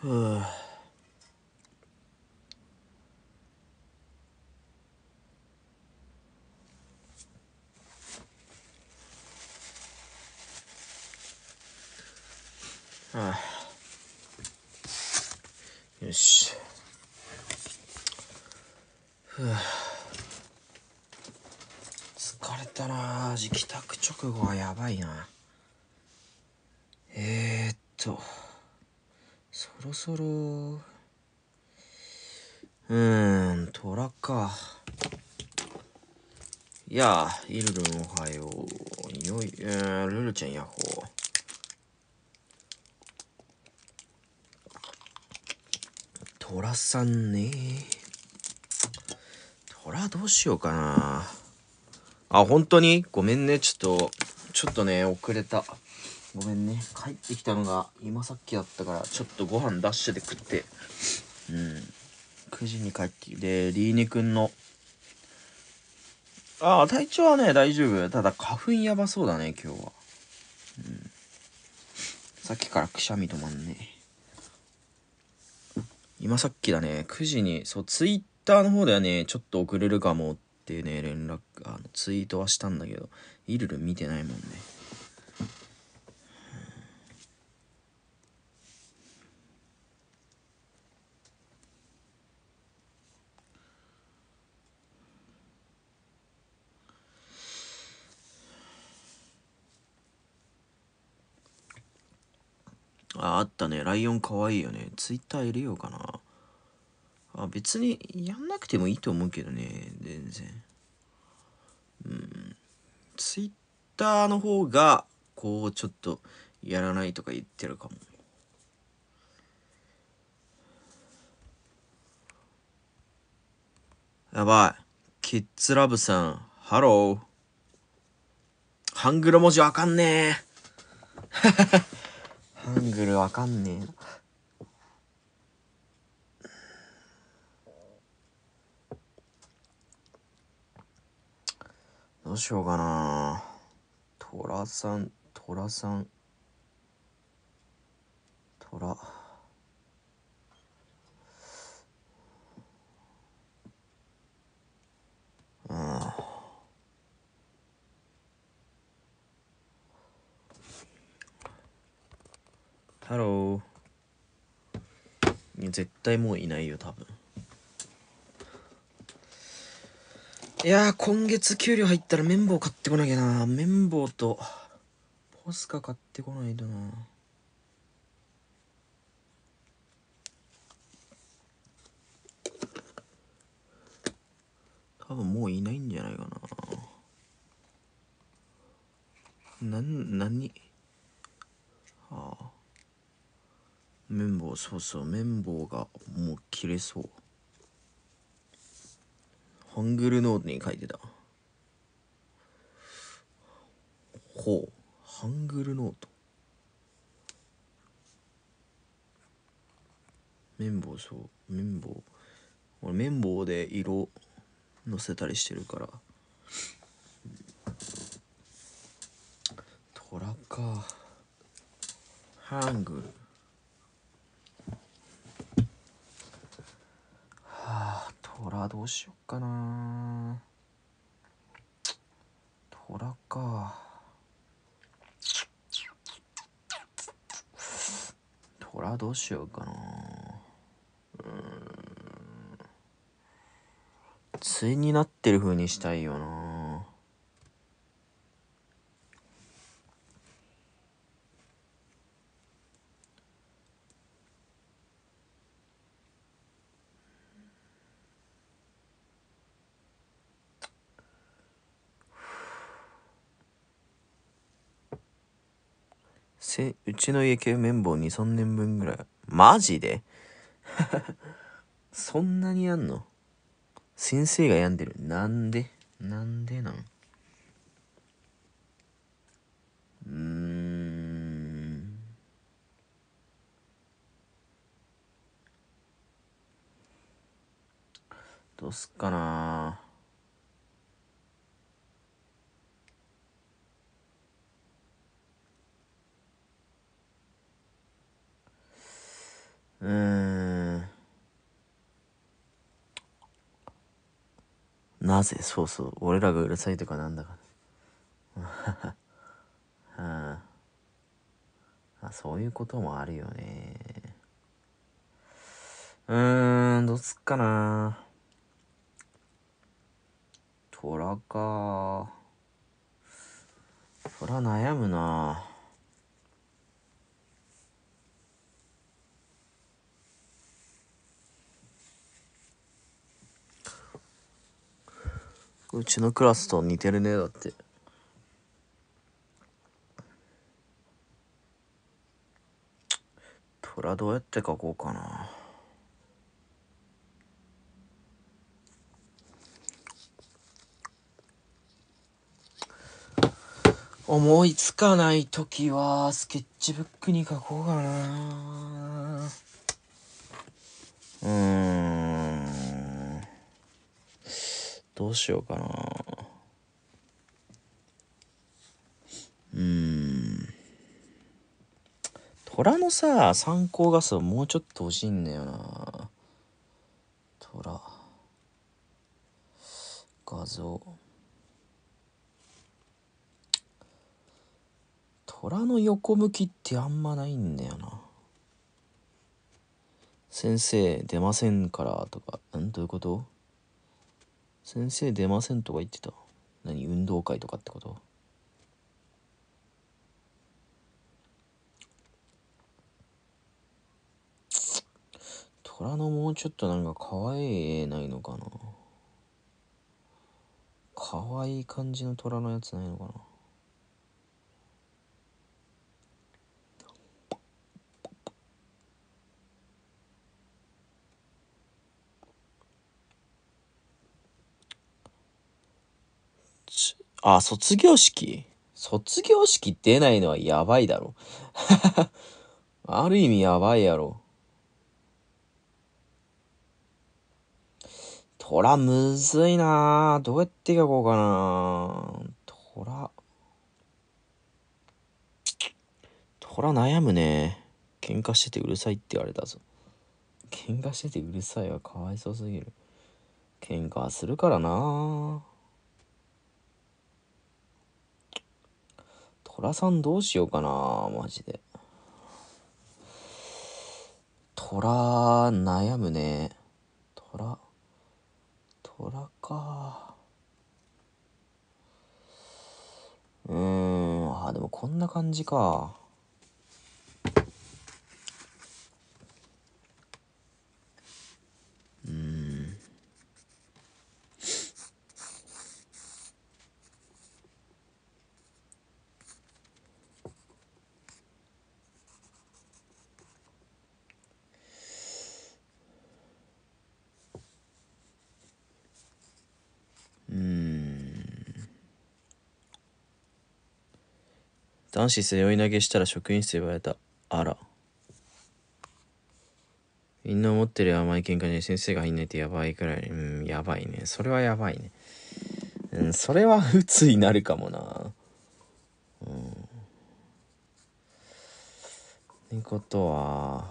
ふあああよし。ふう疲れたな帰宅直後はやばいな。えー、っと。そろそろ、うーん、トラか。いやあ、イルルンおはよう。よい、えー、ルルちゃんやっほー。トラさんねトラどうしようかなあ、本当にごめんね。ちょっと、ちょっとね、遅れた。ごめんね帰ってきたのが今さっきだったからちょっとご飯ダッシュで食ってうん9時に帰ってきでリーネくんのああ体調はね大丈夫ただ花粉やばそうだね今日はうんさっきからくしゃみ止まんね今さっきだね9時にそうツイッターの方ではねちょっと遅れるかもっていうね連絡あのツイートはしたんだけどイルル見てないもんねあったね。ライオンかわいいよね。ツイッター入れようかな。あ、別にやんなくてもいいと思うけどね。全然。うん。ツイッターの方が、こう、ちょっと、やらないとか言ってるかも。やばい。キッズラブさん、ハロー。ハングル文字わかんねえ。アングルわかんねえな。どうしようかな。トラさん、トラさん。トラ。ハロー。絶対もういないよ、多分。いや今月給料入ったら綿棒買ってこなきゃな。綿棒と、ポスカ買ってこないとな。多分もういないんじゃないかな。なん、何そうそう綿棒がもう切れそうハングルノートに書いてたほうハングルノート綿棒そう綿棒俺綿棒で色のせたりしてるからトラかハングルどうしよっかなトラかトラどうしようかなうん対になってる風にしたいよなちの家系綿棒2、3年分ぐらい。マジで そんなにやんの先生が病んでる。なんでなんでなんうーん。どうすっかなうーん。なぜそうそう。俺らがうるさいとかなんだか、ね。うん。あ、そういうこともあるよね。うーん、どうすっかな。虎か。虎悩むな。うちのクラスと似てるねだって虎どうやって書こうかな思いつかない時はスケッチブックに書こうかなうんどうしようかなうん虎のさ参考画数もうちょっと欲しいんだよな虎画像虎の横向きってあんまないんだよな先生出ませんからとかんどういうこと先生出ませんとか言ってた何運動会とかってこと虎のもうちょっとなんか可愛い絵ないのかな可愛い感じの虎のやつないのかなあ、卒業式卒業式出ないのはやばいだろ。ある意味やばいやろ。トラむずいなどうやって書こうかなトラ。トラ悩むね。喧嘩しててうるさいって言われたぞ。喧嘩しててうるさいはかわいそうすぎる。喧嘩するからなトさんどうしようかなマジで。トラ、悩むね。トラ、トラか。うーん、あ、でもこんな感じか。男子背負い投げしたら職員室呼ばれた。あら。みんな思ってる甘い喧嘩に先生がいないってやばいくらい。うん、やばいね。それはやばいね。うん、それは鬱になるかもな。うん。ってことは、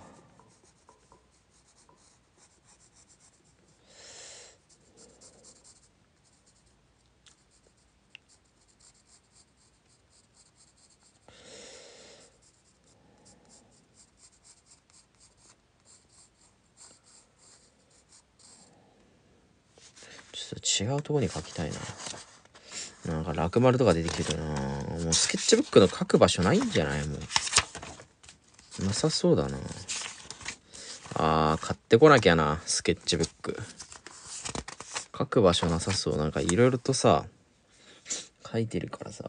ちょっと違うとこに書きたいな。なんか落丸とか出てきてるなもうスケッチブックの書く場所ないんじゃないもう。なさそうだなあー、買ってこなきゃな、スケッチブック。書く場所なさそう。なんかいろいろとさ、書いてるからさ、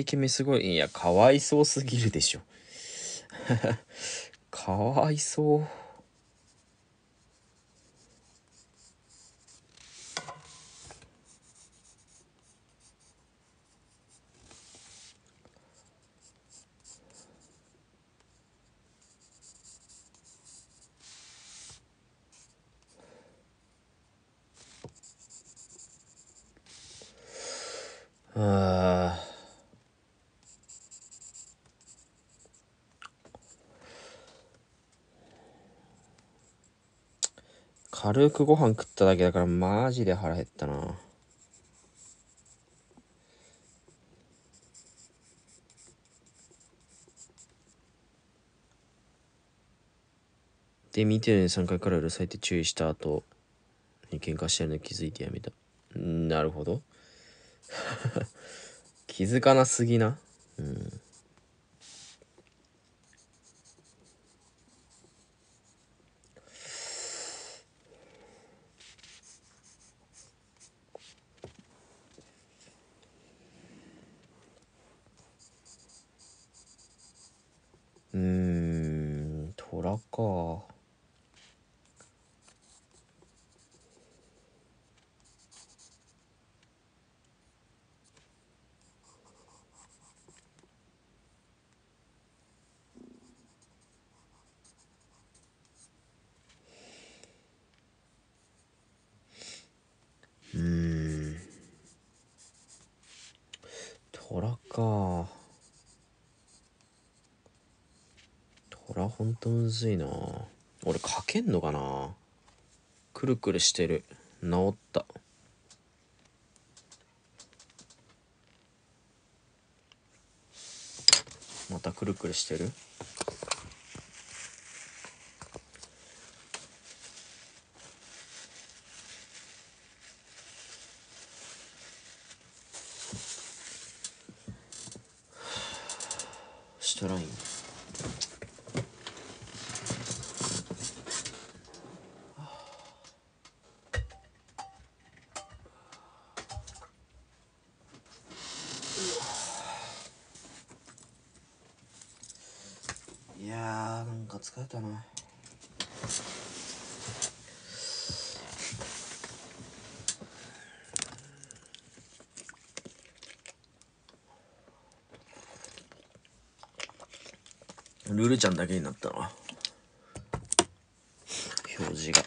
イケメンすごい。いや、かわいそうすぎるでしょ。かわいそう。軽くご飯食っただけだからマジで腹減ったな。で、見てるのに3回からうるさいって注意した後に喧嘩してるの気づいてやめた。なるほど。気づかなすぎな。うん。うんラかほんとむずいな俺書けんのかなくるくるしてる治ったまたくるくるしてるちゃんだけになったな表示が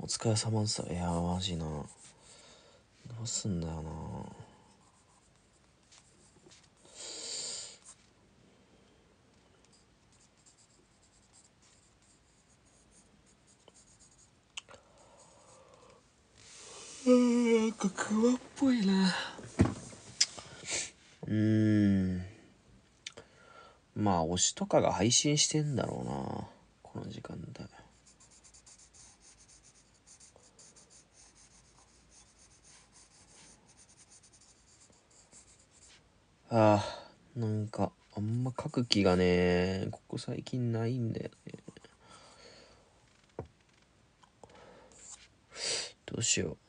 お疲れ様ですいやマジなどうすんだよなうんなんかクワっぽいなうんまあ推しとかが配信してんだろうなこの時間帯ああなんかあんま書く気がねここ最近ないんだよねどうしよう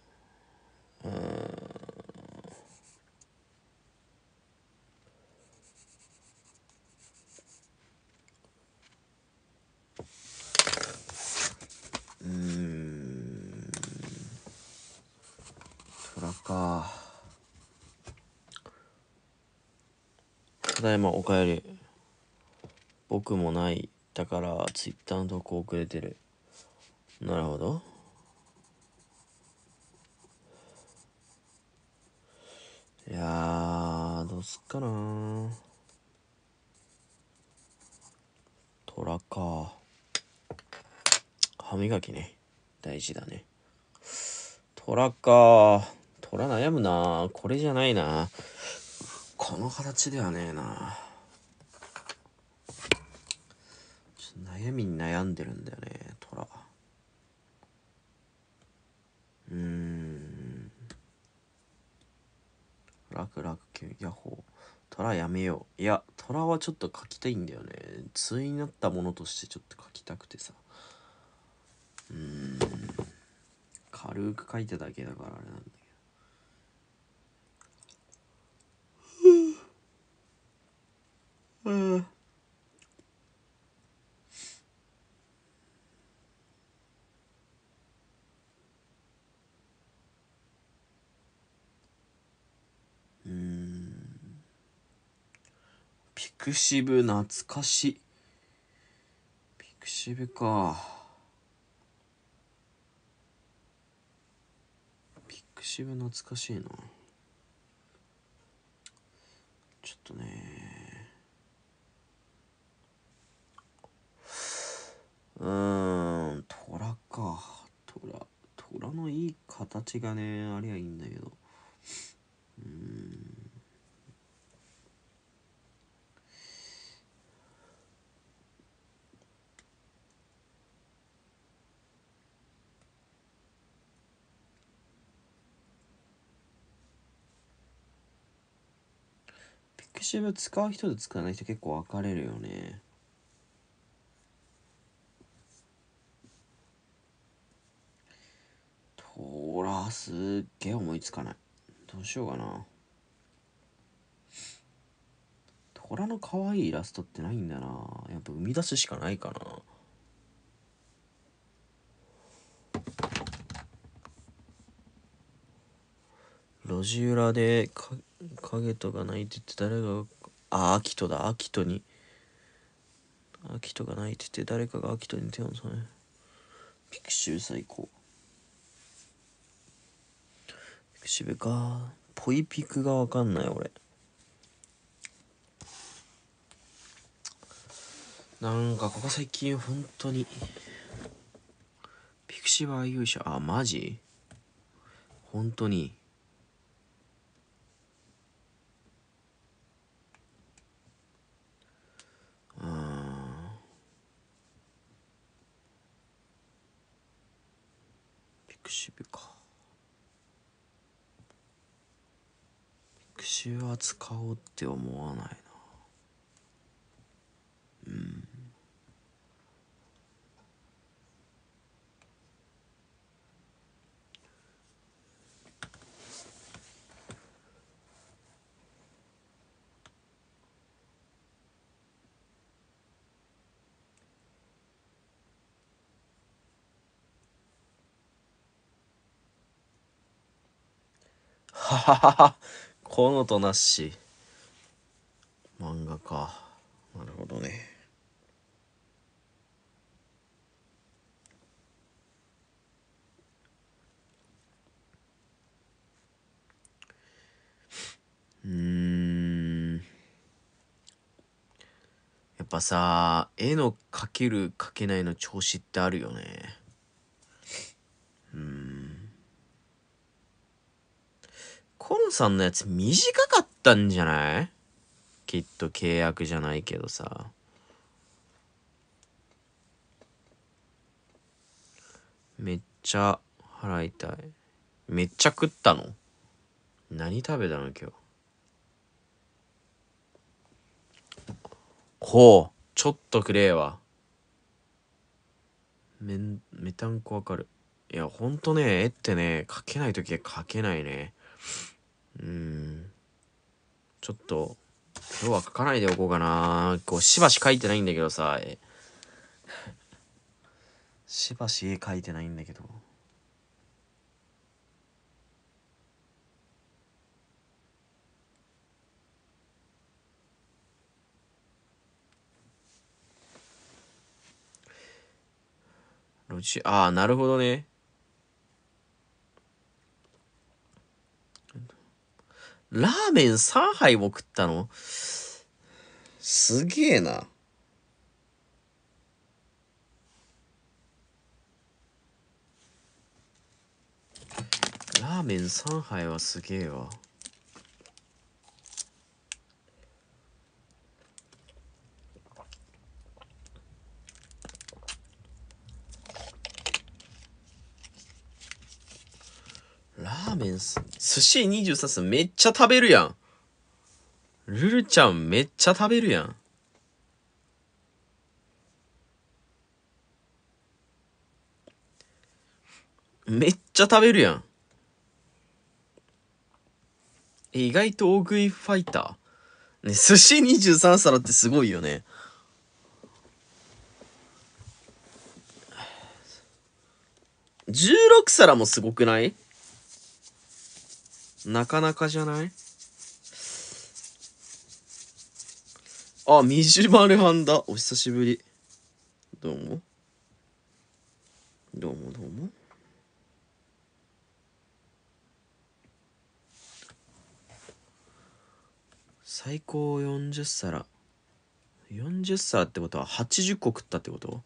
今おかえり僕もないだからツイッターの投稿遅れてるなるほどいやどうすっかな虎か歯磨きね大事だね虎か虎悩むなこれじゃないなこの形ではねえな悩みに悩んでるんだよね虎うん楽楽キヤホートラやめよういやトラはちょっと書きたいんだよねいになったものとしてちょっと書きたくてさうん軽く書いただけだからあれなんだけどうん。うん。ピクシブ懐かしいピクシブか。ピクシブ懐かしいな。ちょっとねうん、虎か。虎。虎のいい形がね、ありゃいいんだけど。うん。ピクシブ使う人と使わない人結構分かれるよね。ほら、すっげえ思いつかない。どうしようかな。虎の可愛いイラストってないんだな。やっぱ生み出すしかないかな。路地裏で影とか泣いてて誰が、あ、アキトだ、アキトに。アキトが泣いてて誰かがアキトに手を添え。ピクシュー最高。ブかポイピクがわかんない俺なんかここ最近本当にピクシブ愛用者あマジ本当にん。ピクシブか集扱おうって思わないなうんはははは。河となし漫画かなるほどねうんやっぱさ絵の描ける描けないの調子ってあるよねコンさんのやつ短かったんじゃないきっと契約じゃないけどさ。めっちゃ腹痛い。めっちゃ食ったの何食べたの今日。ほう、ちょっとくれえわ。めん、めたんこわかる。いや、ほんとね、絵ってね、描けないときは描けないね。うん。ちょっと、今日は書かないでおこうかな。こう、しばし書いてないんだけどさ。しばし絵書いてないんだけど。ロジ、ああ、なるほどね。ラーメン3杯も食ったのすげえな。ラーメン3杯はすげえわ。ラーメンす、寿司23皿めっちゃ食べるやん。ルルちゃんめっちゃ食べるやん。めっちゃ食べるやん。え、意外と大食いファイター。ね、寿司23皿ってすごいよね。16皿もすごくないなかなかじゃないあ、みじまるはんだ。お久しぶり。どうも。どうもどうも。最高40皿。40皿ってことは80個食ったってこと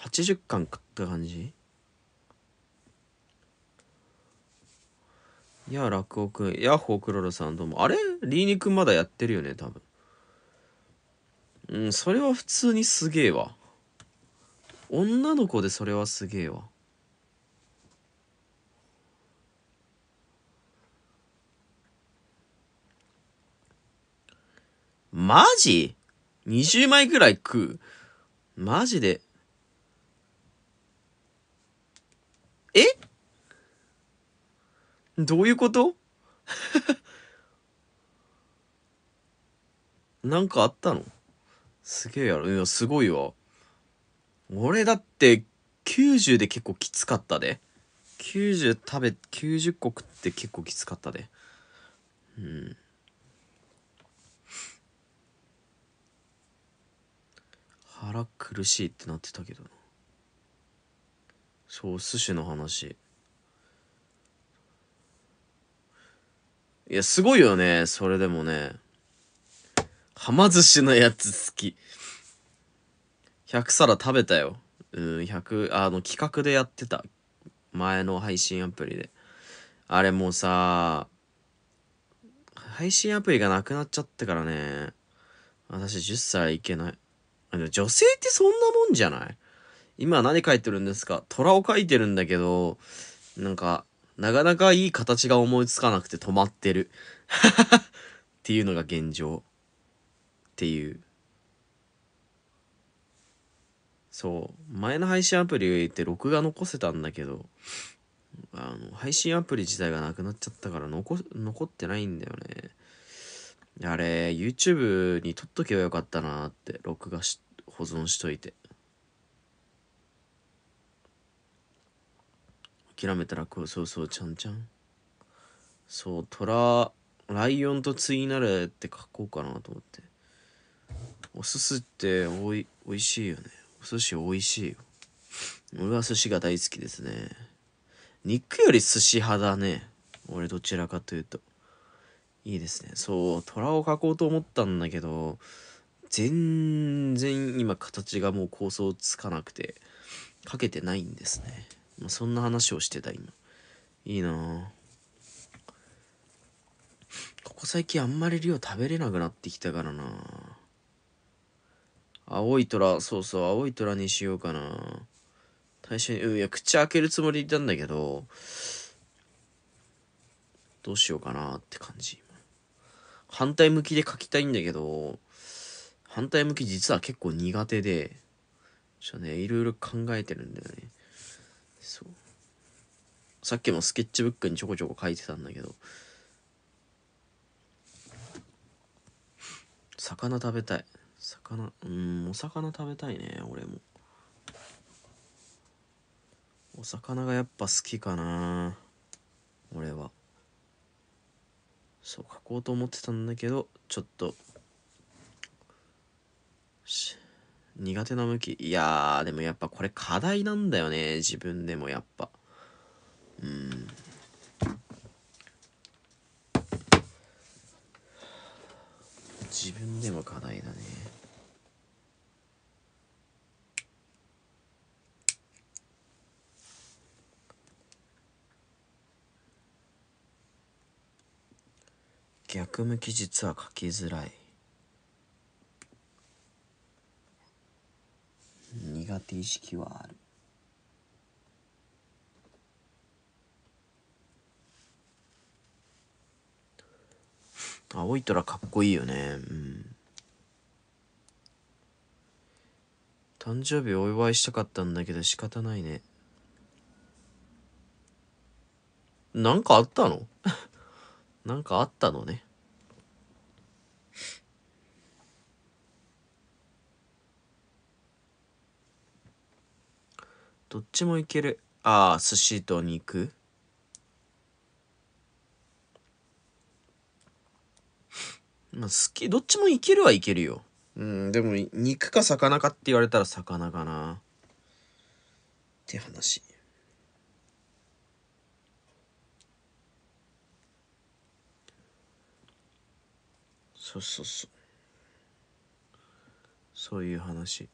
?80 巻食った感じいや、落語くん。ヤッホークロロさんどうも。あれリーニくんまだやってるよね、多分。うん、それは普通にすげえわ。女の子でそれはすげえわ。マジ ?20 枚くらい食う。マジで。えどういうこと なんかあったのすげえやろ。いや、すごいわ。俺だって、90で結構きつかったで。90食べ、90個食って結構きつかったで。うん。腹苦しいってなってたけどな。そう、寿司の話。いや、すごいよね。それでもね。はま寿司のやつ好き。100皿食べたよ。うん、100、あの、企画でやってた。前の配信アプリで。あれもうさ、配信アプリがなくなっちゃってからね。私10歳いけない。女性ってそんなもんじゃない今何書いてるんですか虎を書いてるんだけど、なんか、なかなかいい形が思いつかなくて止まってる。っていうのが現状。っていう。そう。前の配信アプリって録画残せたんだけど、あの、配信アプリ自体がなくなっちゃったから残、残ってないんだよね。あれ、YouTube に撮っとけばよかったなって、録画し、保存しといて。諦めたらこうそうそうちゃんちゃんそう虎ライオンと対になるって書こうかなと思ってお寿司っておいおいしいよねお寿司おいしいよ俺は寿司が大好きですね肉より寿司派だね俺どちらかというといいですねそう虎を描こうと思ったんだけど全然今形がもう構想つかなくて描けてないんですねまあ、そんな話をしてた今いいなここ最近あんまり量食べれなくなってきたからな青い虎そうそう青い虎にしようかな最初にいや口開けるつもりいたんだけどどうしようかなって感じ反対向きで書きたいんだけど反対向き実は結構苦手でちょっとねいろいろ考えてるんだよねそうさっきもスケッチブックにちょこちょこ書いてたんだけど魚食べたい魚うんお魚食べたいね俺もお魚がやっぱ好きかな俺はそう書こうと思ってたんだけどちょっとし苦手な向き。いやー、でもやっぱこれ課題なんだよね。自分でもやっぱ。うん。自分でも課題だね。逆向き実は書きづらい。苦手意識はある青い虎かっこいいよねうん誕生日お祝いしたかったんだけど仕方ないねなんかあったの なんかあったのねどっちもいける。ああ、寿司と肉。まあ、好き、どっちもいけるはいけるよ。うん、でも、肉か魚かって言われたら魚かな。って話。そうそうそう。そういう話。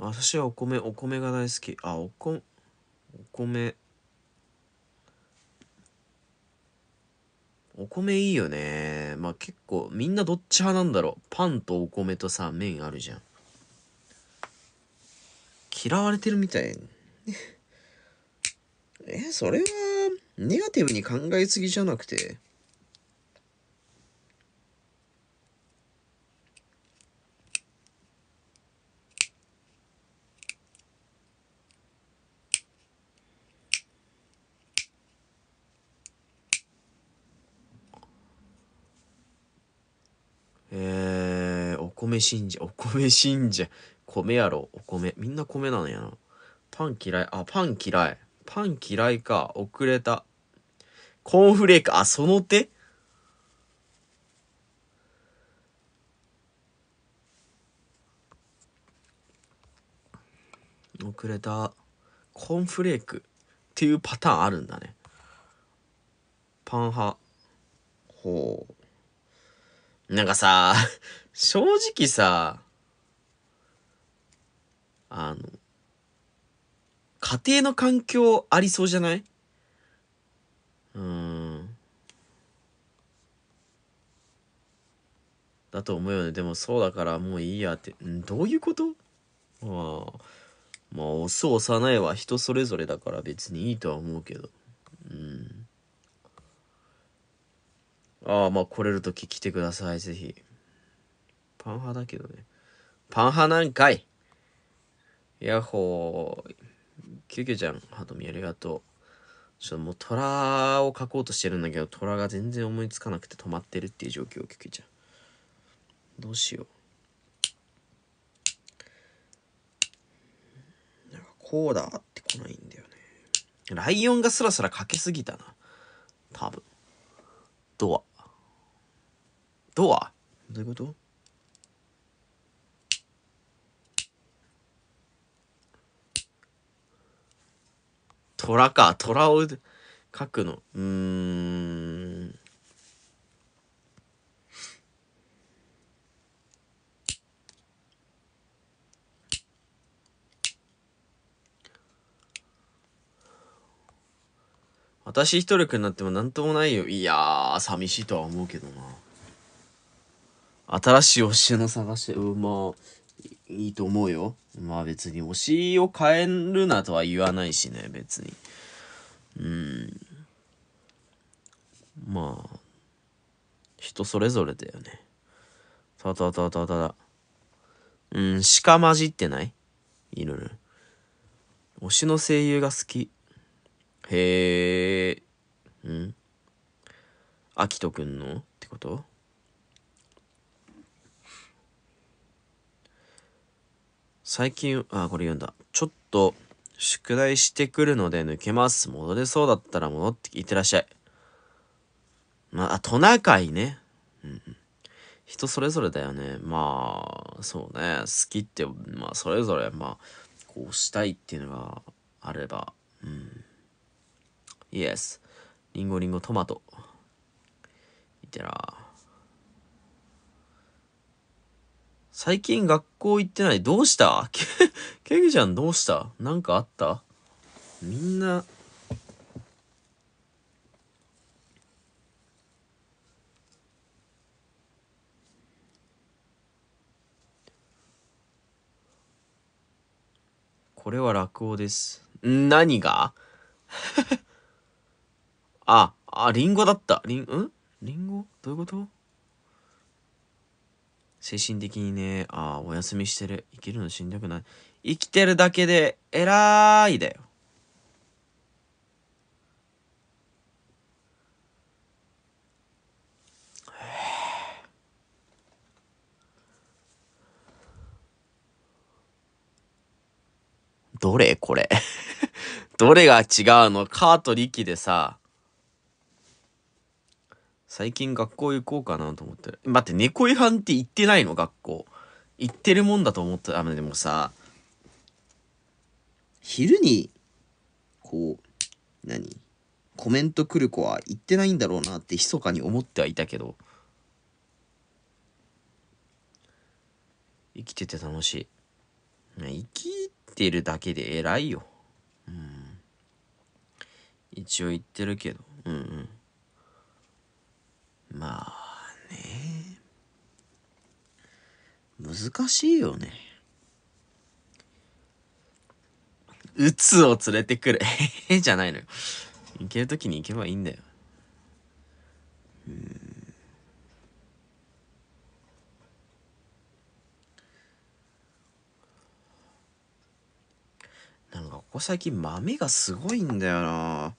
私はお米、お米が大好き。あ、おこ、お米。お米いいよね。まあ結構、みんなどっち派なんだろう。パンとお米とさ、麺あるじゃん。嫌われてるみたい。え、それは、ネガティブに考えすぎじゃなくて。信者、お米信者。米やろ、お米。みんな米なのやな。パン嫌い。あ、パン嫌い。パン嫌いか。遅れた。コーンフレーク、あ、その手遅れた。コーンフレークっていうパターンあるんだね。パン派。ほう。なんかさ、正直さ、あの、家庭の環境ありそうじゃないうん。だと思うよね。でもそうだからもういいやって。んどういうことああ。まあ、オス、幼いは人それぞれだから別にいいとは思うけど。うん。ああ、まあ来れる時来てください、ぜひ。パン派だけどね。パン派なんかいヤッホー。キュキュちゃん、ハトミありがとう。ちょっともう虎を描こうとしてるんだけど、虎が全然思いつかなくて止まってるっていう状況、キュキュちゃん。どうしよう。なんかこうだって来ないんだよね。ライオンがスラスラ描けすぎたな。多分。ドア。ドアどういうこと虎か虎を書くのうん私一人くなっても何ともないよいやー寂しいとは思うけどな新しい推しの探して、うん、まあ、いいと思うよ。まあ別に推しを変えるなとは言わないしね、別に。うん。まあ、人それぞれだよね。たたただただ。うん、鹿混じってない犬る。推しの声優が好き。へえ。うん。あきとくんのってこと最近、あ、これ読んだ。ちょっと、宿題してくるので抜けます。戻れそうだったら戻っていってらっしゃい。まあ、トナカイね。うん。人それぞれだよね。まあ、そうね。好きって、まあ、それぞれ、まあ、こうしたいっていうのがあれば。うん。イエス。リンゴリンゴトマト。いってら最近学校行ってない。どうしたけ、け げちゃんどうしたなんかあったみんな、これは落語です。何が あ、あ、リンゴだった。リン、んリンゴどういうこと精神的にね、ああ、お休みしてる。生きるのしんどくない。生きてるだけで偉いだよ。どれこれ どれが違うのカーと力でさ、最近学校行こうかなと思ってる。待って、猫違反って言ってないの学校。行ってるもんだと思った。あ、でもさ、昼に、こう、何コメント来る子は行ってないんだろうなって密かに思ってはいたけど、生きてて楽しい。生きてるだけで偉いよ。うん。一応言ってるけど。うんうん。まあね。難しいよね。うつを連れてくる。えじゃないのよ。行けるときに行けばいいんだよ。うん。なんかここ最近豆がすごいんだよな。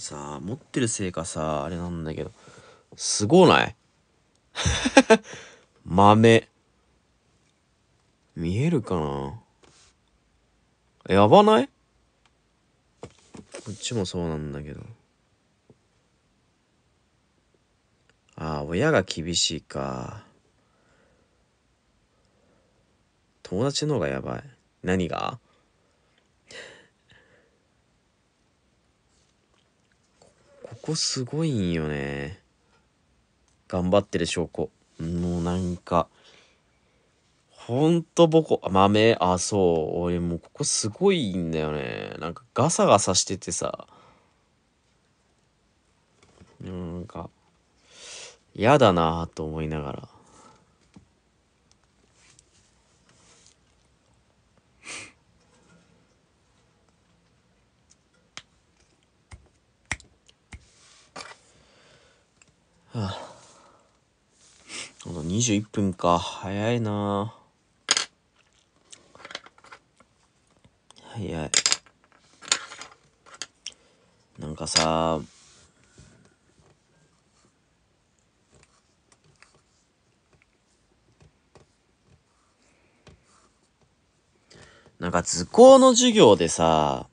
さ、持ってるせいかさ、あれなんだけど、すごない 豆。見えるかなやばないこっちもそうなんだけど。ああ、親が厳しいか。友達の方がやばい。何がここすごいんよね。頑張ってる証拠。もうなんか、ほんとボコ、豆、あ、そう。俺もうここすごいんだよね。なんかガサガサしててさ。なんか、嫌だなと思いながら。はあ、の21分か。早いな早い。なんかさ、なんか図工の授業でさ、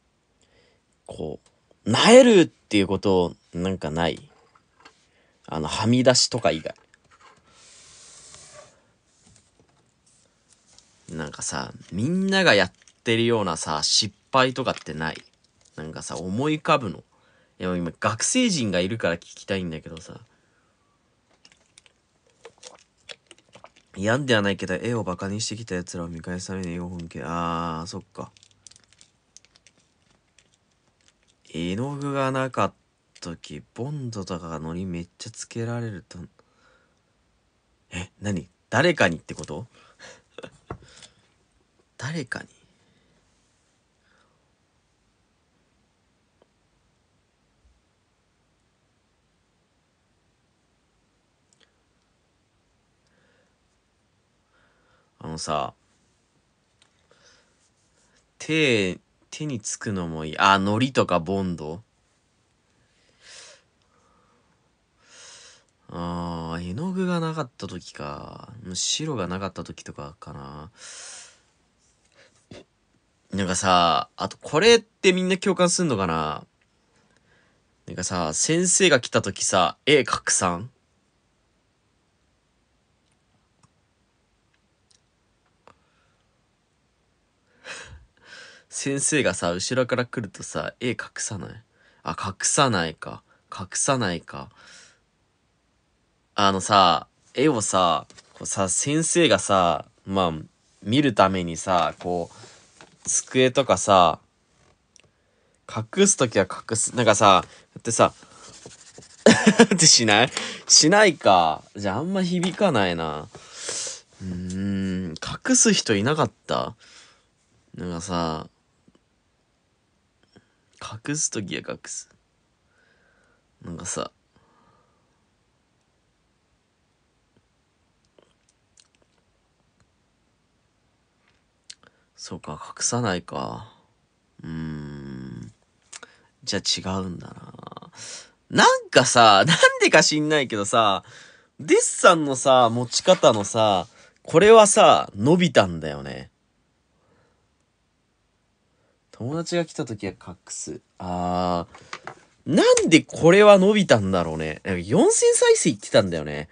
こう、なえるっていうことなんかないあの、はみ出しとか以外。なんかさ、みんながやってるようなさ、失敗とかってないなんかさ、思い浮かぶの。いや、今、学生陣がいるから聞きたいんだけどさ。嫌ではないけど、絵をバカにしてきた奴らを見返すために絵を本気。あー、そっか。絵の具がなかっ時ボンドとかがノリめっちゃつけられるとえ何誰かにってこと 誰かにあのさ手手につくのもいいあノリとかボンドああ、絵の具がなかった時か。白がなかった時とかかな。なんかさ、あとこれってみんな共感すんのかななんかさ、先生が来た時さ、絵拡散 先生がさ、後ろから来るとさ、絵隠さないあ、隠さないか。隠さないか。あのさ、絵をさ、こうさ、先生がさ、まあ、見るためにさ、こう、机とかさ、隠すときは隠す。なんかさ、だってさ、ってしないしないか。じゃああんま響かないな。うーん、隠す人いなかったなんかさ、隠すときは隠す。なんかさ、そうか、隠さないか。うーん。じゃあ違うんだな。なんかさ、なんでか知んないけどさ、デッサンのさ、持ち方のさ、これはさ、伸びたんだよね。友達が来た時は隠す。あー。なんでこれは伸びたんだろうね。4000再生いってたんだよね。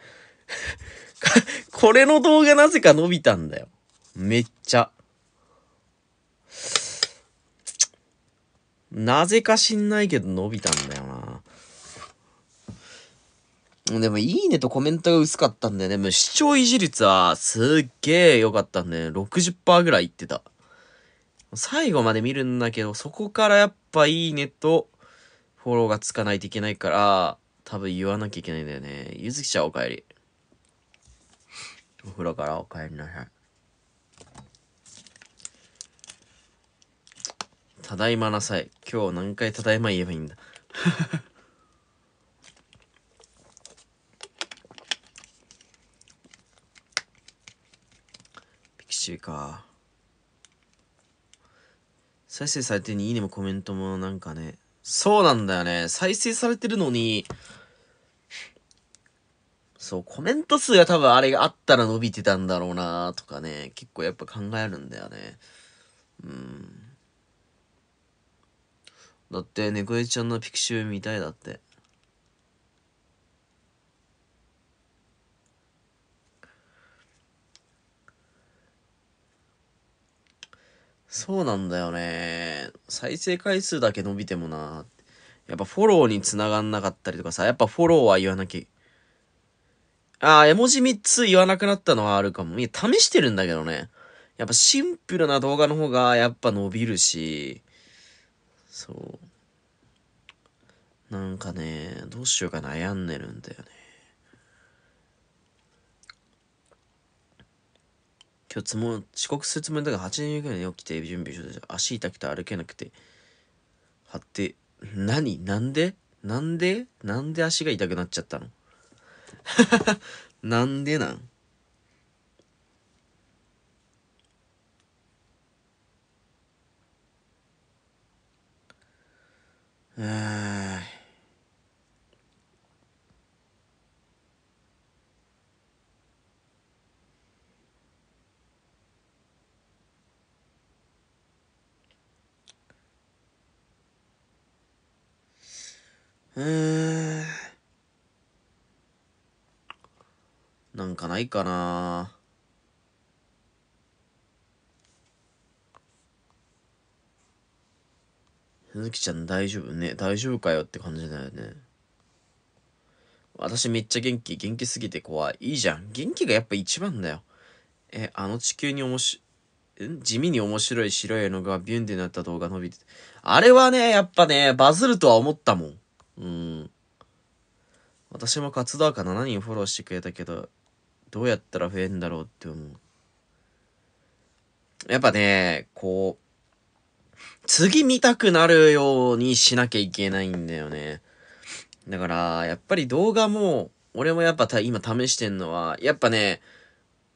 これの動画なぜか伸びたんだよ。めっちゃ。なぜか知んないけど伸びたんだよな。でも、いいねとコメントが薄かったんだよね。もう視聴維持率はすっげえ良かったんだよ60%ぐらいいってた。最後まで見るんだけど、そこからやっぱいいねとフォローがつかないといけないから、多分言わなきゃいけないんだよね。ゆずきちゃんお帰り。お風呂からお帰りなさい。ただいまなさい。今日何回ただいま言えばいいんだ。ピクシーか。再生されてるにいいねもコメントもなんかね。そうなんだよね。再生されてるのに、そう、コメント数が多分あれがあったら伸びてたんだろうなとかね、結構やっぱ考えるんだよね。うん。だって、猫ちゃんのピクシブ見たいだって。そうなんだよね。再生回数だけ伸びてもな。やっぱフォローにつながんなかったりとかさ、やっぱフォローは言わなきゃ。ああ、絵文字3つ言わなくなったのはあるかも。いや、試してるんだけどね。やっぱシンプルな動画の方がやっぱ伸びるし、そう。なんかね、どうしようか悩んでるんだよね。今日つも、遅刻するつもりだから8時ぐらいに起きて準備して足痛くて歩けなくて、張って、何なんでなんでなんで足が痛くなっちゃったの なんでなん唉うん。なんかないかな鈴木ちゃん大丈夫ね大丈夫かよって感じだよね。私めっちゃ元気、元気すぎて怖い。いいじゃん。元気がやっぱ一番だよ。え、あの地球におもし、ん地味に面白い白い絵の具がビュンってなった動画伸びてあれはね、やっぱね、バズるとは思ったもん。うん。私も活動家7人フォローしてくれたけど、どうやったら増えんだろうって思う。やっぱね、こう、次見たくなるようにしなきゃいけないんだよね。だから、やっぱり動画も、俺もやっぱ今試してんのは、やっぱね、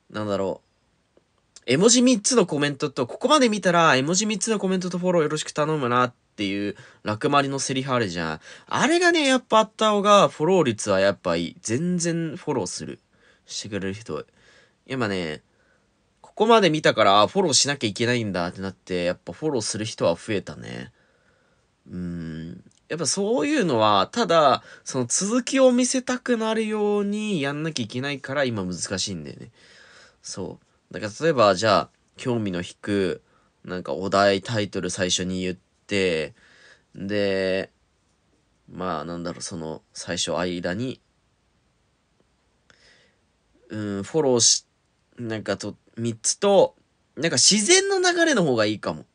なんだろう。絵文字3つのコメントと、ここまで見たら、絵文字3つのコメントとフォローよろしく頼むなっていう、楽りのセリフあるじゃん。あれがね、やっぱあった方が、フォロー率はやっぱいい。全然フォローする。してくれる人。今ね、こまで見たから、フォローしなきゃいけないんだってなって、やっぱフォローする人は増えたね。うん。やっぱそういうのは、ただ、その続きを見せたくなるようにやんなきゃいけないから今難しいんだよね。そう。だから例えば、じゃあ、興味の引く、なんかお題タイトル最初に言って、で、まあなんだろう、その最初間に、うん、フォローし、なんかと、3つと、なんか自然の流れの方がいいかも。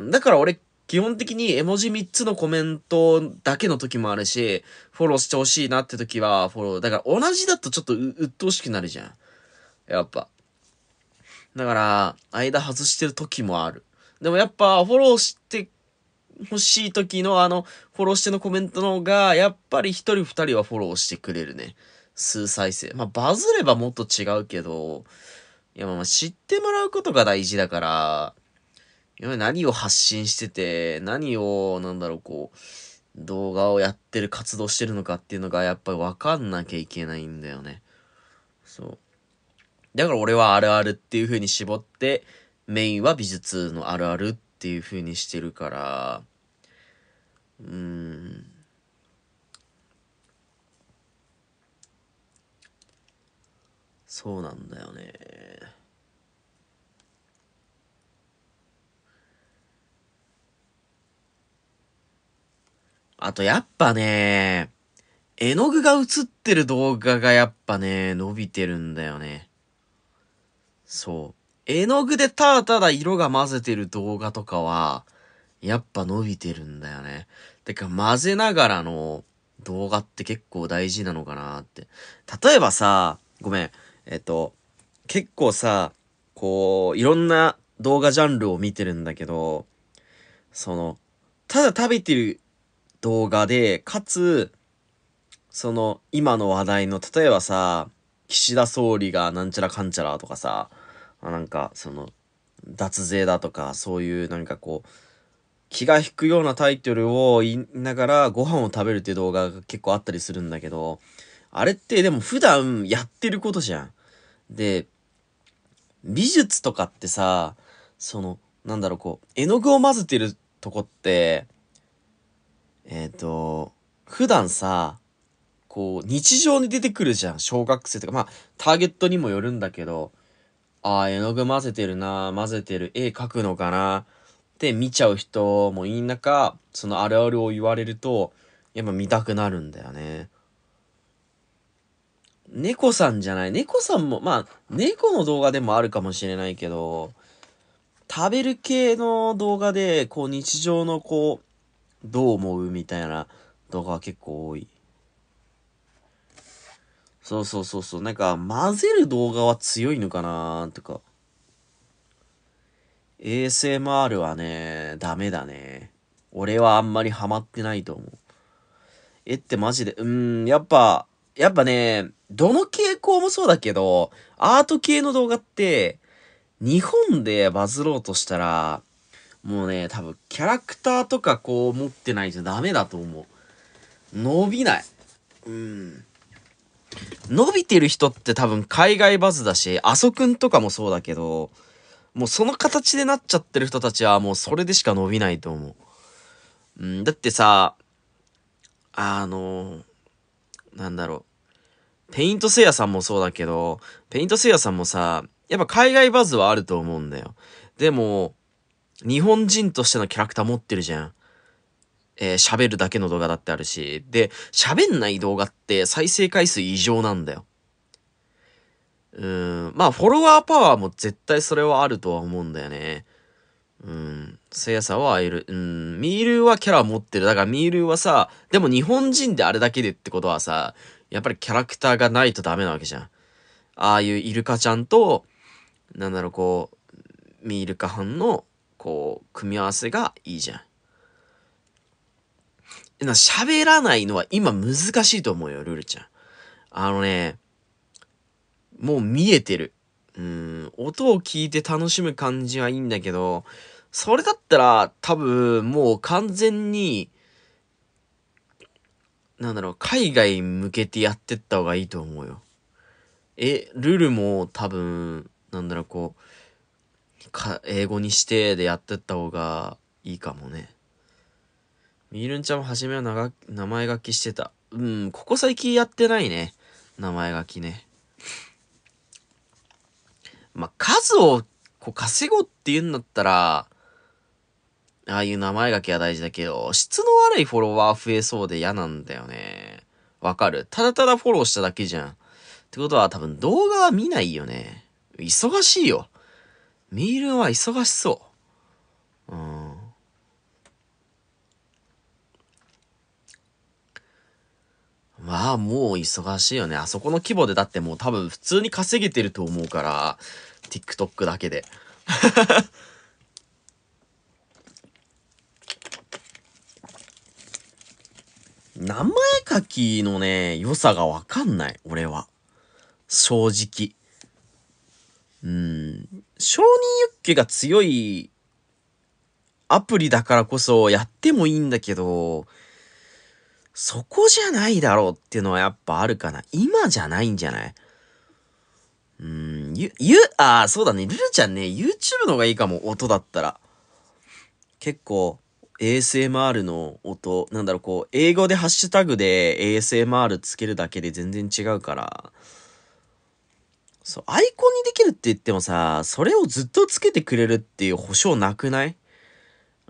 だから俺、基本的に絵文字3つのコメントだけの時もあるし、フォローしてほしいなって時は、フォロー。だから同じだとちょっとう、鬱陶しくなるじゃん。やっぱ。だから、間外してる時もある。でもやっぱ、フォローして欲しい時のあの、フォローしてのコメントの方が、やっぱり一人二人はフォローしてくれるね。数再生。まあ、バズればもっと違うけど、いや、まあ知ってもらうことが大事だから、今何を発信してて、何を、なんだろう、こう、動画をやってる、活動してるのかっていうのが、やっぱりわかんなきゃいけないんだよね。そう。だから俺はあるあるっていう風に絞って、メインは美術のあるあるっていう風にしてるから、うーん。そうなんだよねあとやっぱね絵の具が映ってる動画がやっぱね、伸びてるんだよね。そう。絵の具でただただ色が混ぜてる動画とかは、やっぱ伸びてるんだよね。てか混ぜながらの動画って結構大事なのかなって。例えばさ、ごめん。えっと、結構さ、こう、いろんな動画ジャンルを見てるんだけど、その、ただ食べてる動画で、かつ、その、今の話題の、例えばさ、岸田総理がなんちゃらかんちゃらとかさ、なんか、その、脱税だとか、そういうなんかこう、気が引くようなタイトルを言いながらご飯を食べるっていう動画が結構あったりするんだけど、あれってでも普段やってることじゃん。で、美術とかってさ、その、なんだろう、こう、絵の具を混ぜてるとこって、えっ、ー、と、普段さ、こう、日常に出てくるじゃん。小学生とか、まあ、ターゲットにもよるんだけど、ああ、絵の具混ぜてるな、混ぜてる、絵描くのかな、って見ちゃう人もいい中、そのあるあるを言われると、やっぱ見たくなるんだよね。猫さんじゃない。猫さんも、まあ、猫の動画でもあるかもしれないけど、食べる系の動画で、こう日常のこう、どう思うみたいな動画は結構多い。そうそうそうそう。なんか、混ぜる動画は強いのかなとか。ASMR はね、ダメだね。俺はあんまりハマってないと思う。えってマジで、うーん、やっぱ、やっぱね、どの傾向もそうだけど、アート系の動画って、日本でバズろうとしたら、もうね、多分キャラクターとかこう持ってないとダメだと思う。伸びない。うん。伸びてる人って多分海外バズだし、阿蘇くんとかもそうだけど、もうその形でなっちゃってる人たちはもうそれでしか伸びないと思う。うん、だってさ、あのーなんだろう。ペイントセイヤさんもそうだけど、ペイントセイヤさんもさ、やっぱ海外バズはあると思うんだよ。でも、日本人としてのキャラクター持ってるじゃん。えー、喋るだけの動画だってあるし、で、喋んない動画って再生回数異常なんだよ。うーん、まあフォロワーパワーも絶対それはあるとは思うんだよね。うん、せいやさんはいる。うん、ミールはキャラ持ってる。だからミールはさ、でも日本人であれだけでってことはさ、やっぱりキャラクターがないとダメなわけじゃん。ああいうイルカちゃんと、なんだろう、こう、ミールカはんの、こう、組み合わせがいいじゃん。な、喋らないのは今難しいと思うよ、ルルちゃん。あのね、もう見えてる。うん、音を聞いて楽しむ感じはいいんだけど、それだったら、多分、もう完全に、なんだろう、海外向けてやってった方がいいと思うよ。え、ルールも多分、なんだろう、こう、か、英語にしてでやってった方がいいかもね。みるんちゃんは初めは名名前書きしてた。うん、ここ最近やってないね。名前書きね。まあ、数をこう稼ごうって言うんだったら、ああいう名前書きは大事だけど、質の悪いフォロワー増えそうで嫌なんだよね。わかる。ただただフォローしただけじゃん。ってことは多分動画は見ないよね。忙しいよ。メールは忙しそう。うん。まあもう忙しいよね。あそこの規模でだってもう多分普通に稼げてると思うから、TikTok だけで。名前書きのね、良さがわかんない、俺は。正直。うん。承認欲求が強いアプリだからこそやってもいいんだけど、そこじゃないだろうっていうのはやっぱあるかな。今じゃないんじゃないうん、ゆ、ゆ、ああ、そうだね。ルルちゃんね、YouTube の方がいいかも、音だったら。結構、ASMR の音、なんだろう、こう、英語でハッシュタグで ASMR つけるだけで全然違うから、そう、アイコンにできるって言ってもさ、それをずっとつけてくれるっていう保証なくない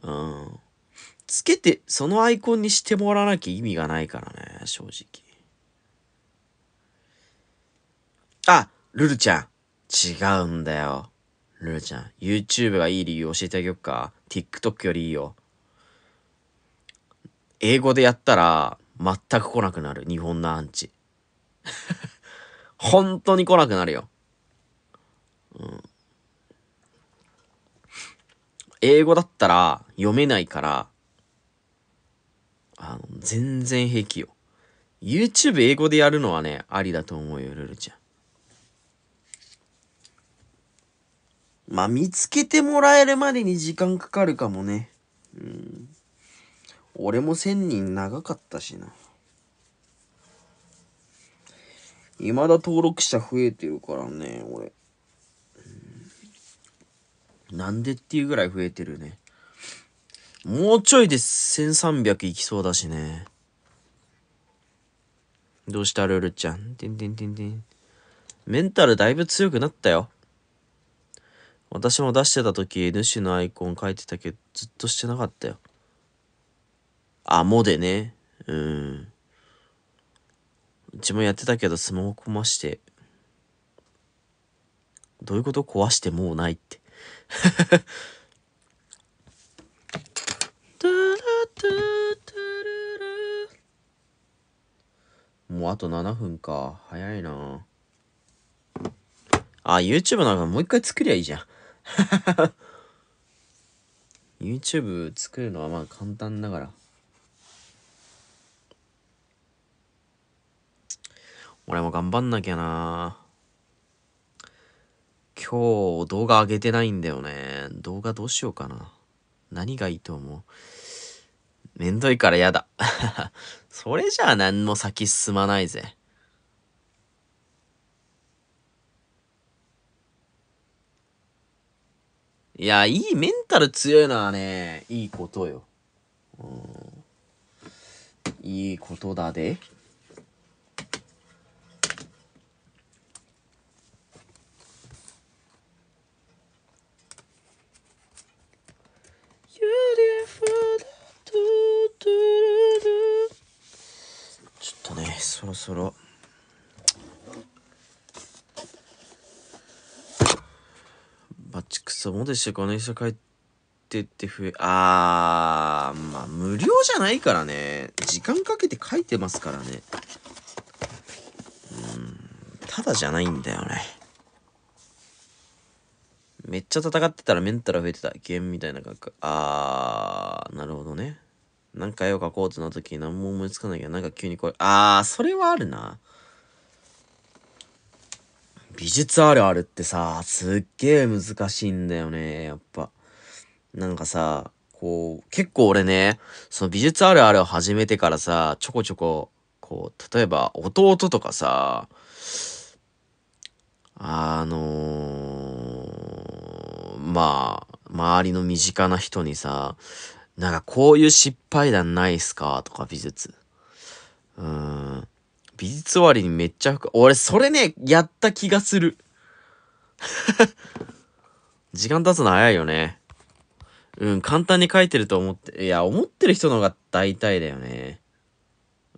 うん。つけて、そのアイコンにしてもらわなきゃ意味がないからね、正直。あ、ルルちゃん。違うんだよ。ルルちゃん。YouTube がいい理由教えてあげよっか。TikTok よりいいよ。英語でやったら、全く来なくなる。日本のアンチ。本当に来なくなるよ。うん。英語だったら読めないから、あの、全然平気よ。YouTube 英語でやるのはね、ありだと思うよ、ルルちゃん。まあ、見つけてもらえるまでに時間かかるかもね。うん。俺も1000人長かったしな。未だ登録者増えてるからね、俺。なんでっていうぐらい増えてるね。もうちょいで1300いきそうだしね。どうしたルルちゃん。てんてんてんてん。メンタルだいぶ強くなったよ。私も出してた時、主のアイコン書いてたけど、ずっとしてなかったよ。あ、もでね。うん。うちもやってたけど、スマホ壊して。どういうこと壊してもうないって。もうあと7分か。早いなあ、YouTube なんかもう一回作りゃいいじゃん。YouTube 作るのはまあ簡単だから。俺も頑張んなきゃな今日動画上げてないんだよね。動画どうしようかな。何がいいと思うめんどいからやだ。それじゃあ何も先進まないぜ。いや、いいメンタル強いのはね、いいことよ。うん、いいことだで。ろそろバチクソもでしこのね社会ってって増えあーまあ無料じゃないからね時間かけて書いてますからねうんただじゃないんだよねめっちゃ戦ってたらメンタル増えてたゲームみたいな感覚あーなるほどねなんか絵を描こうとなった時何も思いつかないけど、なんか急にこれ、ああ、それはあるな。美術あるあるってさ、すっげえ難しいんだよね、やっぱ。なんかさ、こう、結構俺ね、その美術あるあるを始めてからさ、ちょこちょこ、こう、例えば弟とかさ、あのー、まあ、周りの身近な人にさ、なんかこういう失敗談ないっすかとか美術。うん。美術終わりにめっちゃ深俺それね、やった気がする。時間経つの早いよね。うん、簡単に書いてると思って、いや、思ってる人のが大体だよね。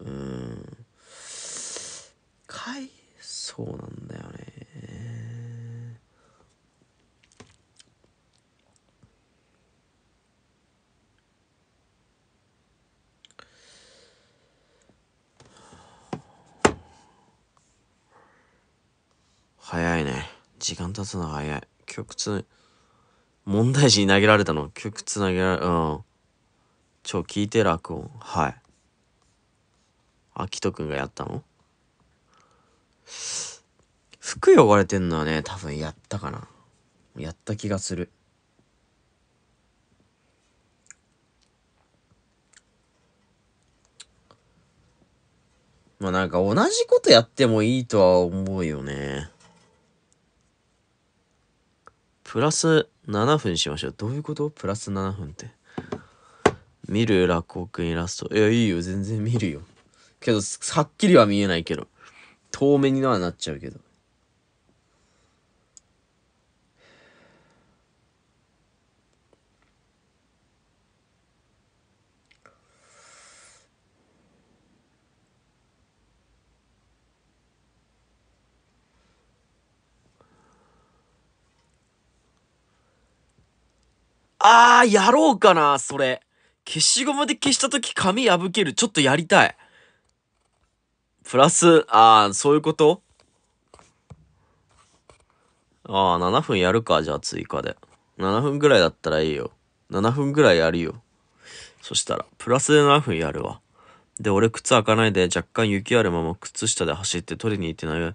うん。かい、そうなんだよね。早いね。時間経つの早い。曲つ、問題児に投げられたの。曲つなげられ、うん。ちょ、聞いて、楽音。はい。あきとくんがやったの服汚れてんのはね、多分やったかな。やった気がする。まあなんか同じことやってもいいとは思うよね。プラス7分しましょう。どういうことプラス7分って。見る語。君イラスト。いや、いいよ。全然見るよ。けど、はっきりは見えないけど。遠目にはなっちゃうけど。あー、やろうかな、それ。消しゴムで消した時紙破ける。ちょっとやりたい。プラス、あー、そういうことああ、7分やるか、じゃあ追加で。7分ぐらいだったらいいよ。7分ぐらいやるよ。そしたら、プラスで7分やるわ。で、俺靴開かないで若干雪あるまま靴下で走って取りに行ってない。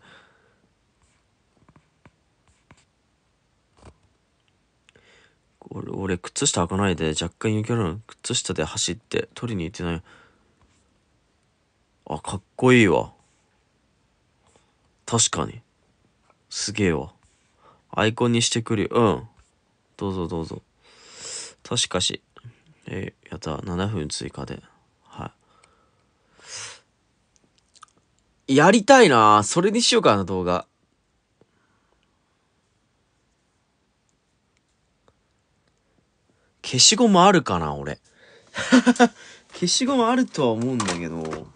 俺、俺靴下開かないで若干雪あるの。靴下で走って取りに行ってない。あ、かっこいいわ。確かに。すげえわ。アイコンにしてくるよ。うん。どうぞどうぞ。確かし。えー、やった。7分追加で。はい。やりたいなそれにしようかな、動画。消しゴムあるかな俺 消しゴムあるとは思うんだけど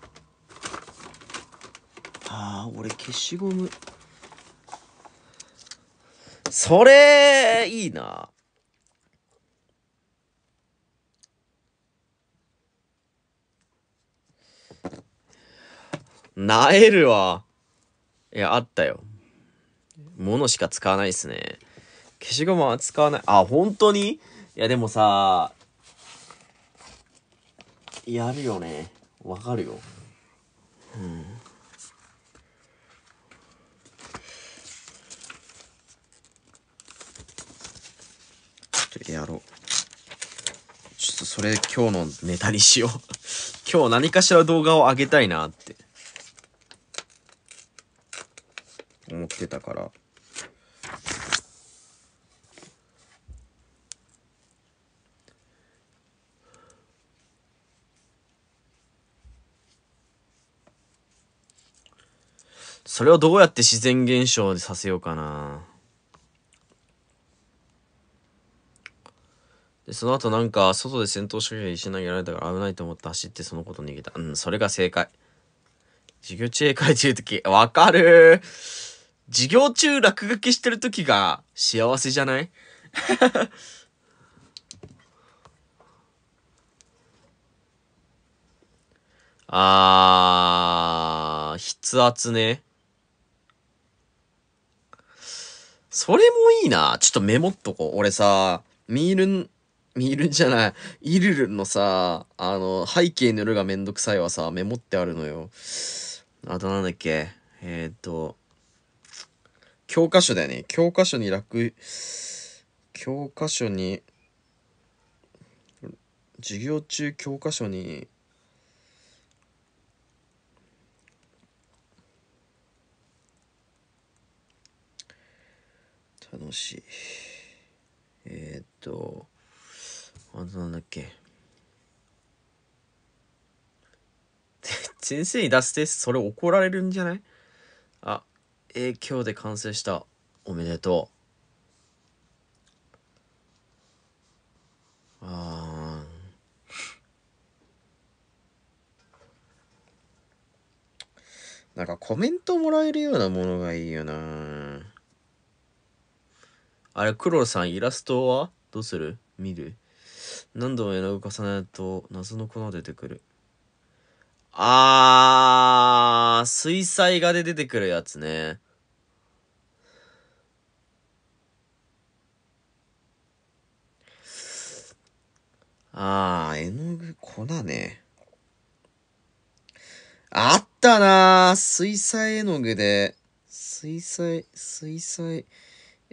ああ俺消しゴムそれいいななえるわ。いや、あったよ。ものしか使わないっすね。消しゴムは使わない。あ、本当にいや、でもさ、やるよね。わかるよ。うん。ちょっとやろう。ちょっとそれ今日のネタにしよう 今日何かしら動画を上げたいなって。思ってたから。それをどうやって自然現象でさせようかな。で、その後なんか、外で戦闘仕掛け石投げられたから危ないと思って走ってそのこと逃げた。うん、それが正解。授業中へ帰ってるとき、わかる授業中落書きしてるときが幸せじゃない あー、筆圧ね。それもいいな。ちょっとメモっとこう。俺さ、ミールン、ミールンじゃない、イルルンのさ、あの、背景塗るがめんどくさいはさ、メモってあるのよ。あとなんだっけ。えっ、と、教科書だよね。教科書に楽、教科書に、授業中教科書に楽しい。えー、っと、あとなんだっけ。先生に出すテスト、それ怒られるんじゃないあ、えー、今日で完成した。おめでとう。あー。なんかコメントもらえるようなものがいいよなあれ、黒さん、イラストはどうする見る何度も絵の具重ねると謎の粉出てくる。あー、水彩画で出てくるやつね。あー、絵の具、粉ね。あったなー水彩絵の具で。水彩、水彩。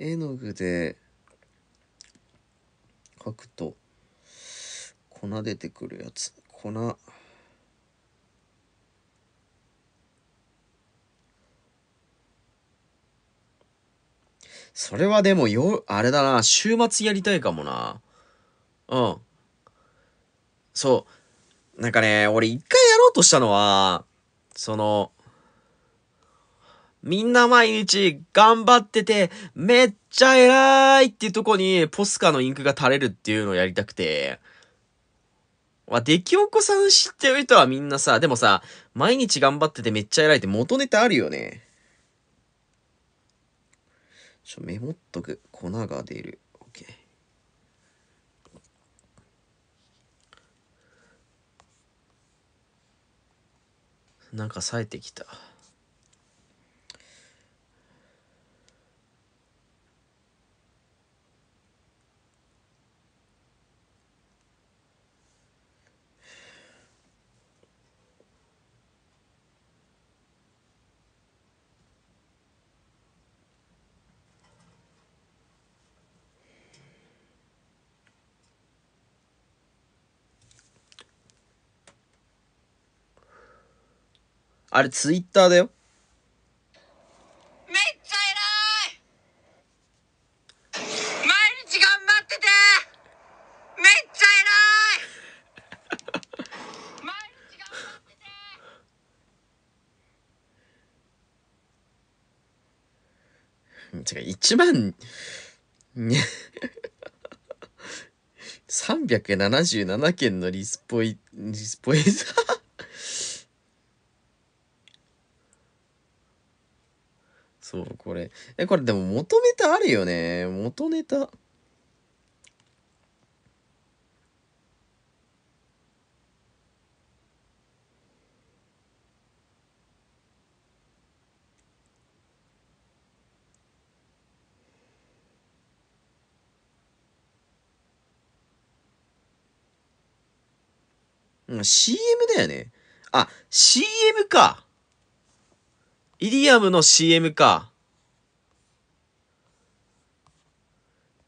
絵の具で描くと粉出てくるやつ粉それはでもよ、あれだな、週末やりたいかもな。うん。そう。なんかね、俺一回やろうとしたのは、その、みんな毎日頑張ってて、めっちゃ偉いっていうとこにポスカのインクが垂れるっていうのをやりたくて。まあ、出来おこさん知ってる人はみんなさ、でもさ、毎日頑張っててめっちゃ偉いって元ネタあるよね。ちょ、メモっとく。粉が出る。OK。なんか冴えてきた。あれツイッターだよ。めっちゃ偉い毎日頑張っててめっちゃ偉い 毎日頑張ってて違う、一万377 件のリスポイ、リスポイさ。え、これでも元ネタあるよね。元ネタ。うん、CM だよね。あ、CM か。イディアムの CM か。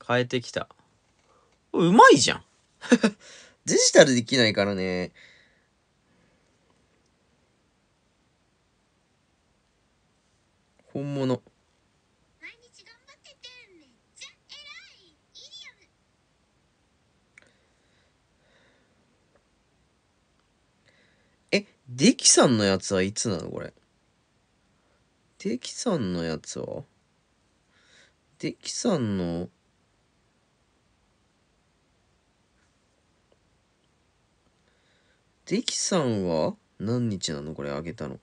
変えてきた。うまいじゃん。デジタルできないからね。本物。え、デキさんのやつはいつなのこれ。デキさんのやつはデキさんのデキさんは何日なのこれあげたの。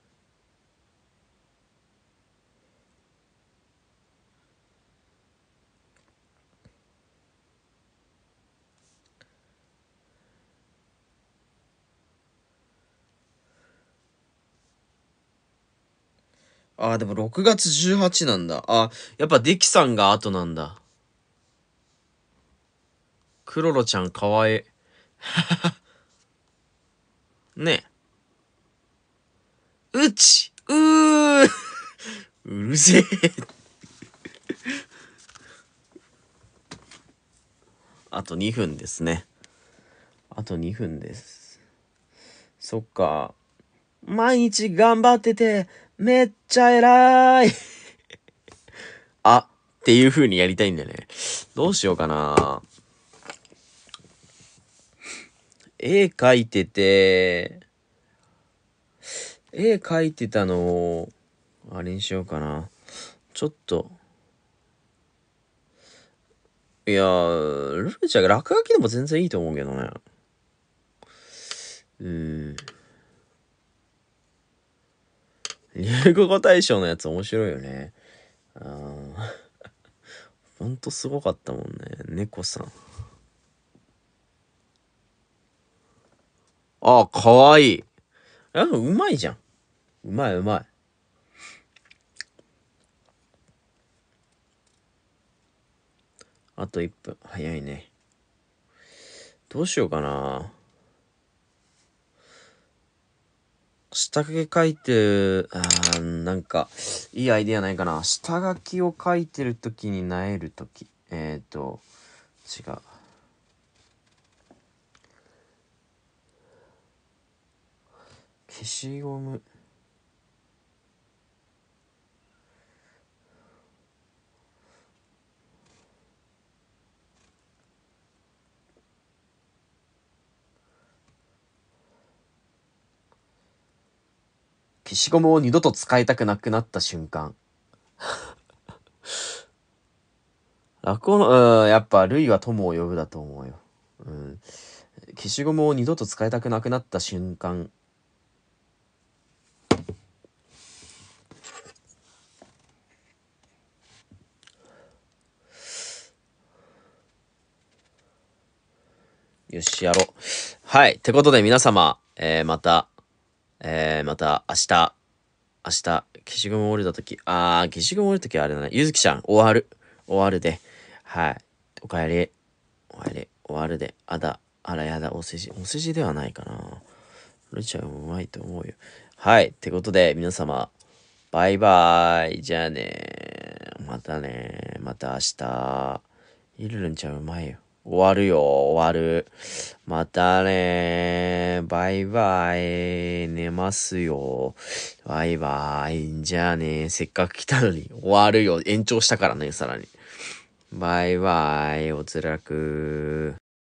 あでも6月18なんだ。あやっぱデキさんが後なんだ。クロロちゃんかわいい。ねうちうー うるせえあと2分ですね。あと2分です。そっか。毎日頑張ってて、めっちゃ偉い あ、っていう風にやりたいんだよね。どうしようかな。絵描いてて、絵描いてたのを、あれにしようかな。ちょっと。いやルルちゃん落書きでも全然いいと思うけどね。うん。流行語大賞のやつ面白いよね。あん。ほんとすごかったもんね。猫さん。あ、かわいい。あ、うまいじゃん。うまいうまい。あと1分。早いね。どうしようかな。下書き書いて、あー、なんか、いいアイディアないかな。下書きを書いてるときになえるとき。えっ、ー、と、違う。消しゴム消しゴムを二度と使いたくなくなった瞬間 落語の、うん、やっぱ、ルイは友を呼ぶだと思うよ。うん。消しゴムを二度と使いたくなくなった瞬間よし、やろう。はい。ってことで皆様、えー、また、えー、また明日、明日、消しゴム降りたとき、あー、消しゴム降りたときあれだね。ゆずきちゃん、終わる。終わるで。はい。おかえり。おかえり。終わるで。あだ、あらやだ、お世辞。お世辞ではないかな。ルちゃんうまいと思うよ。はい。ってことで皆様、バイバイ。じゃあねまたねまた明日。イルルンちゃんうまいよ。終わるよ、終わる。またねバイバイ。寝ますよ。バイバイ。じゃあねせっかく来たのに。終わるよ。延長したからね、さらに。バイバイ。おつらく。